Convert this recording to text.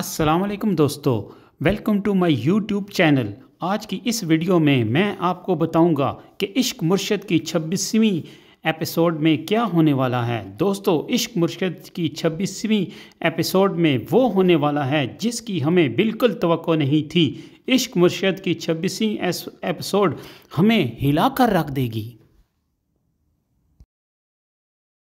वालेकुम दोस्तों welcome to my YouTube channel आज की इस वीडियो में मैं आपको बताऊंगा कि इश्क मुर्शद की 26वीं एपिसोड में क्या होने वाला है दोस्तों इश्क मुर्शद की 26वीं एपिसोड में वो होने वाला है जिसकी हमें बिल्कुल तो नहीं थी इश्क मुर्शद की 26वीं एपिसोड हमें हिला कर रख देगी